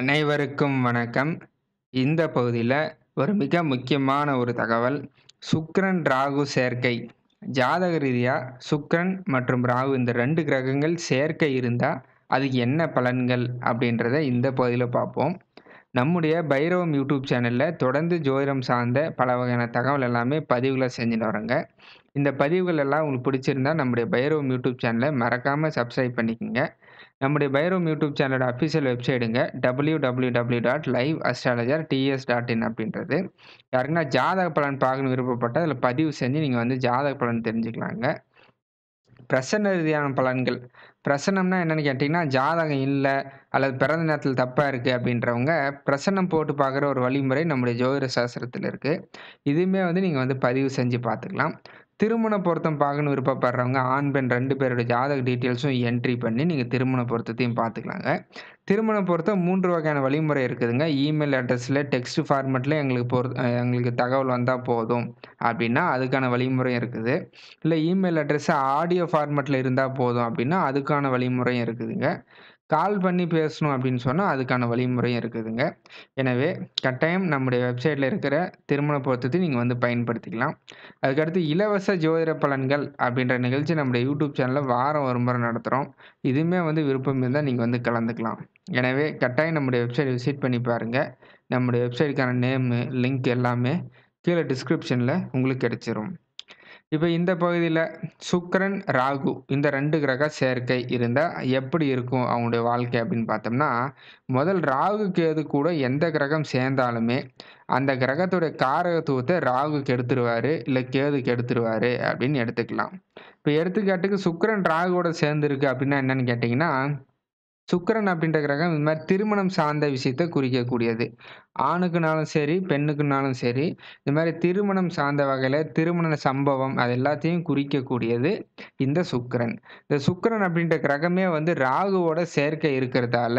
அனைவருக்கும் வணக்கம் இந்த பகுதியில் ஒரு மிக முக்கியமான ஒரு தகவல் சுக்ரன் ராகு சேர்க்கை ஜாதக ரீதியாக சுக்ரன் மற்றும் ராகு இந்த ரெண்டு கிரகங்கள் சேர்க்கை இருந்தால் அதுக்கு என்ன பலன்கள் அப்படின்றத இந்த பகுதியில் பார்ப்போம் நம்முடைய பைரவம் யூடியூப் சேனலில் தொடர்ந்து ஜோதிடம் சார்ந்த பல வகையான தகவல் எல்லாமே பதிவுகளை செஞ்சுட்டு வரோங்க இந்த பதிவுகள் எல்லாம் உங்களுக்கு பிடிச்சிருந்தா நம்முடைய பைரவம் யூடியூப் சேனலை மறக்காமல் சப்ஸ்கிரைப் பண்ணிக்கோங்க நம்முடைய பைரவம் யூடியூப் சேனலோட அஃபிஷியல் வெப்சைடுங்க W W W dot live astrologer TS dot in அப்படின்றது யாருக்குன்னா ஜாதக பலன் பார்க்கணும் விருப்பப்பட்டால் அதில் பதிவு செஞ்சு நீங்கள் வந்து ஜாதக பலன் தெரிஞ்சுக்கலாங்க பிரசன்ன ரீதியான பலன்கள் பிரசனம்னா என்னென்னு கேட்டிங்கன்னா ஜாதகம் இல்லை அல்லது பிறந்த நேரத்தில் தப்பாக இருக்குது அப்படின்றவங்க பிரசனம் போட்டு பார்க்குற ஒரு வழிமுறை நம்முடைய ஜோதிட சாஸ்திரத்தில் இருக்குது இதுவுமே வந்து நீங்கள் வந்து பதிவு செஞ்சு பார்த்துக்கலாம் திருமண பொருத்தம் பார்க்கணும்னு விருப்பப்படுறவங்க ஆண் பெண் ரெண்டு பேரோட ஜாதக டீட்டெயில்ஸும் என்ட்ரி பண்ணி நீங்கள் திருமண பொருத்தத்தையும் பார்த்துக்கலாங்க திருமண பொருத்தம் மூன்று வகையான வழிமுறை இருக்குதுங்க இமெயில் அட்ரஸில் டெக்ஸ்ட் ஃபார்மெட்டில் எங்களுக்கு பொரு எங்களுக்கு தகவல் வந்தால் போதும் அப்படின்னா அதுக்கான வழிமுறையும் இருக்குது இல்லை இமெயில் அட்ரஸ் ஆடியோ ஃபார்மெட்டில் இருந்தால் போதும் அப்படின்னா அதுக்கான வழிமுறையும் இருக்குதுங்க கால் பண்ணி பேசணும் அப்படின்னு சொன்னால் அதுக்கான வழிமுறையும் இருக்குதுங்க எனவே கட்டாயம் நம்முடைய வெப்சைட்டில் இருக்கிற திருமண பொருத்தத்தை நீங்கள் வந்து பயன்படுத்திக்கலாம் அதுக்கடுத்து இலவச ஜோதிட பலன்கள் அப்படின்ற நிகழ்ச்சி நம்முடைய யூடியூப் சேனலில் வாரம் ஒரு முறை நடத்துகிறோம் இதுவுமே வந்து விருப்பம் இருந்தால் நீங்கள் வந்து கலந்துக்கலாம் எனவே கட்டாயம் நம்முடைய வெப்சைட் விசிட் பண்ணி பாருங்கள் நம்முடைய வெப்சைட்டுக்கான நேமு லிங்க் எல்லாமே கீழே டிஸ்கிரிப்ஷனில் உங்களுக்கு கிடச்சிரும் இப்போ இந்த பகுதியில் சுக்கரன் ராகு இந்த ரெண்டு கிரக சேர்க்கை இருந்தால் எப்படி இருக்கும் அவங்களுடைய வாழ்க்கை அப்படின்னு பார்த்தோம்னா முதல் ராகு கேது கூட எந்த கிரகம் சேர்ந்தாலுமே அந்த கிரகத்துடைய காரகத்துவத்தை ராகு கெடுத்துருவார் இல்லை கேது கெடுத்துருவார் அப்படின்னு எடுத்துக்கலாம் இப்போ எடுத்துக்காட்டுக்கு சுக்கரன் ராகுவோட சேர்ந்துருக்கு அப்படின்னா என்னன்னு கேட்டிங்கன்னா சுக்கரன் அப்படின்ற கிரகம் இந்த மாதிரி திருமணம் சார்ந்த விஷயத்தை குறிக்கக்கூடியது ஆணுக்குனாலும் சரி பெண்ணுக்குனாலும் சரி இந்த மாதிரி திருமணம் சார்ந்த வகையில் திருமண சம்பவம் அது எல்லாத்தையும் குறிக்கக்கூடியது இந்த சுக்கரன் இந்த சுக்கரன் அப்படின்ற கிரகமே வந்து ராகுவோட சேர்க்கை இருக்கிறதால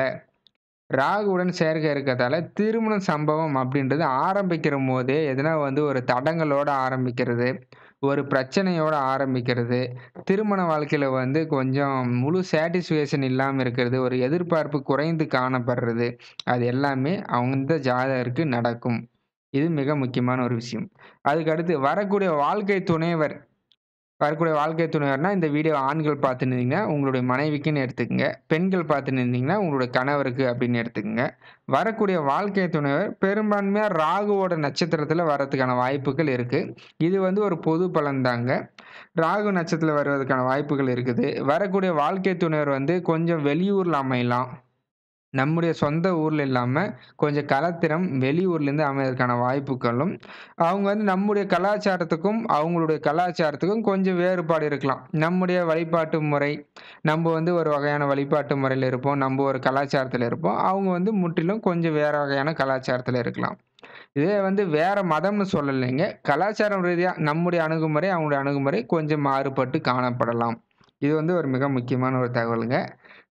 ராகுவுடன் சேர்க்கை இருக்கிறதால திருமண சம்பவம் அப்படின்றது ஆரம்பிக்கிற போதே எதனா வந்து ஒரு தடங்களோட ஆரம்பிக்கிறது ஒரு பிரச்சனையோடு ஆரம்பிக்கிறது, திருமண வாழ்க்கையில வந்து கொஞ்சம் முழு சேட்டிஸ்ஃபேக்ஷன் இல்லாம இருக்கிறது, ஒரு எதிர்பார்ப்பு குறைந்து காணப்படுறது, அது எல்லாமே அவங்க ஜாதகருக்கு நடக்கும். இது மிக முக்கியமான ஒரு விஷயம். அதுக்கு அடுத்து வரக்கூடிய வாழ்க்கை துணைவர் வரக்கூடிய வாழ்க்கை துணைவர்னா இந்த வீடியோ ஆண்கள் பார்த்து நின்றீங்கன்னா உங்களுடைய மனைவிக்குன்னு எடுத்துக்கங்க பெண்கள் பார்த்துன்னு நின்றீங்கன்னா உங்களுடைய கணவருக்கு அப்படின்னு எடுத்துக்கங்க வரக்கூடிய வாழ்க்கை துணைவர் பெரும்பான்மையாக ராகுவோட நட்சத்திரத்தில் வரதுக்கான வாய்ப்புகள் இருக்குது இது வந்து ஒரு பொது பலன் தாங்க ராகு நட்சத்திரத்தில் வருவதற்கான வாய்ப்புகள் இருக்குது வரக்கூடிய வாழ்க்கை துணைவர் வந்து கொஞ்சம் வெளியூரில் அமையலாம் நம்முடைய சொந்த ஊரில் இல்லாமல் கொஞ்சம் கலத்திறம் வெளியூர்லேருந்து அமைவதற்கான வாய்ப்புகளும் அவங்க வந்து நம்முடைய கலாச்சாரத்துக்கும் அவங்களுடைய கலாச்சாரத்துக்கும் கொஞ்சம் வேறுபாடு இருக்கலாம் நம்முடைய வழிபாட்டு முறை நம்ம வந்து ஒரு வகையான வழிபாட்டு முறையில் இருப்போம் நம்ம ஒரு கலாச்சாரத்தில் இருப்போம் அவங்க வந்து முற்றிலும் கொஞ்சம் வேறு வகையான கலாச்சாரத்தில் இருக்கலாம் இதே வந்து வேற மதம்னு சொல்லலைங்க கலாச்சாரம் ரீதியாக நம்முடைய அணுகுமுறை அவங்களுடைய அணுகுமுறை கொஞ்சம் மாறுபட்டு காணப்படலாம் இது வந்து ஒரு மிக முக்கியமான ஒரு தகவலுங்க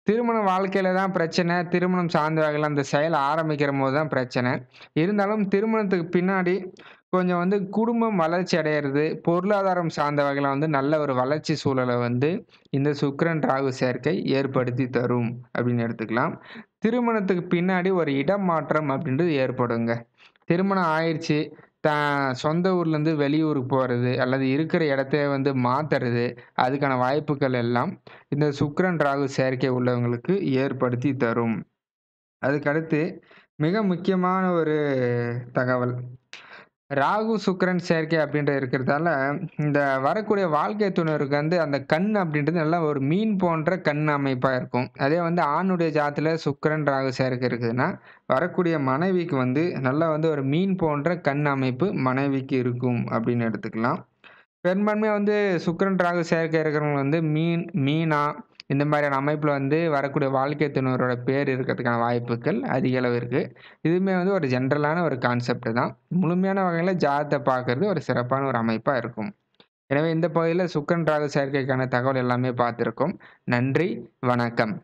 திருமண வாழ்க்கையில தான் பிரச்சனை திருமணம் சார்ந்த வகையில் அந்த செயல் ஆரம்பிக்கிற போது தான் பிரச்சனை இருந்தாலும் திருமணத்துக்கு பின்னாடி கொஞ்சம் வந்து குடும்பம் வளர்ச்சி அடையிறது பொருளாதாரம் சார்ந்த வகையில் வந்து நல்ல ஒரு வளர்ச்சி சூழலை வந்து இந்த சுக்கரன் ராகு சேர்க்கை ஏற்படுத்தி தரும் அப்படின்னு எடுத்துக்கலாம் திருமணத்துக்கு பின்னாடி ஒரு இடம் மாற்றம் அப்படின்றது ஏற்படுங்க திருமணம் ஆயிடுச்சு தான் சொந்த ஊர்லேருந்து வெளியூருக்கு போகிறது அல்லது இருக்கிற இடத்த வந்து மாற்றுறது அதுக்கான வாய்ப்புகள் எல்லாம் இந்த சுக்கரன் ராகு சேர்க்கை உள்ளவங்களுக்கு ஏற்படுத்தி தரும் அதுக்கடுத்து மிக முக்கியமான ஒரு தகவல் ராகு சுக்கரன் சேர்க்கை அப்படின்ற இருக்கிறதால இந்த வரக்கூடிய வாழ்க்கை துணருக்கு வந்து அந்த கண் அப்படின்றது நல்லா ஒரு மீன் போன்ற கண் அமைப்பாக இருக்கும் அதே வந்து ஆணுடைய ஜாத்தில் சுக்கரன் ராகு சேர்க்கை இருக்குதுன்னா வரக்கூடிய மனைவிக்கு வந்து நல்லா வந்து ஒரு மீன் போன்ற கண் அமைப்பு மனைவிக்கு இருக்கும் அப்படின்னு எடுத்துக்கலாம் பெரும்பான்மையாக வந்து சுக்கரன் ராகு சேர்க்கை இருக்கிறவங்க வந்து மீன் மீனா இந்த மாதிரியான அமைப்பில் வந்து வரக்கூடிய வாழ்க்கை துணவரோட பேர் இருக்கிறதுக்கான வாய்ப்புகள் அதிக அளவு இருக்குது இதுவுமே வந்து ஒரு ஜென்ரலான ஒரு கான்செப்ட் தான் முழுமையான வகையில் ஜாதத்தை பார்க்கறது ஒரு சிறப்பான ஒரு அமைப்பாக இருக்கும் எனவே இந்த பகுதியில் சுக்கன் ராகு சேர்க்கைக்கான தகவல் எல்லாமே பார்த்துருக்கோம் நன்றி வணக்கம்